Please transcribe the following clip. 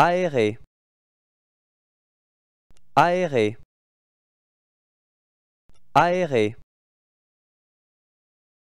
aéré aéré aéré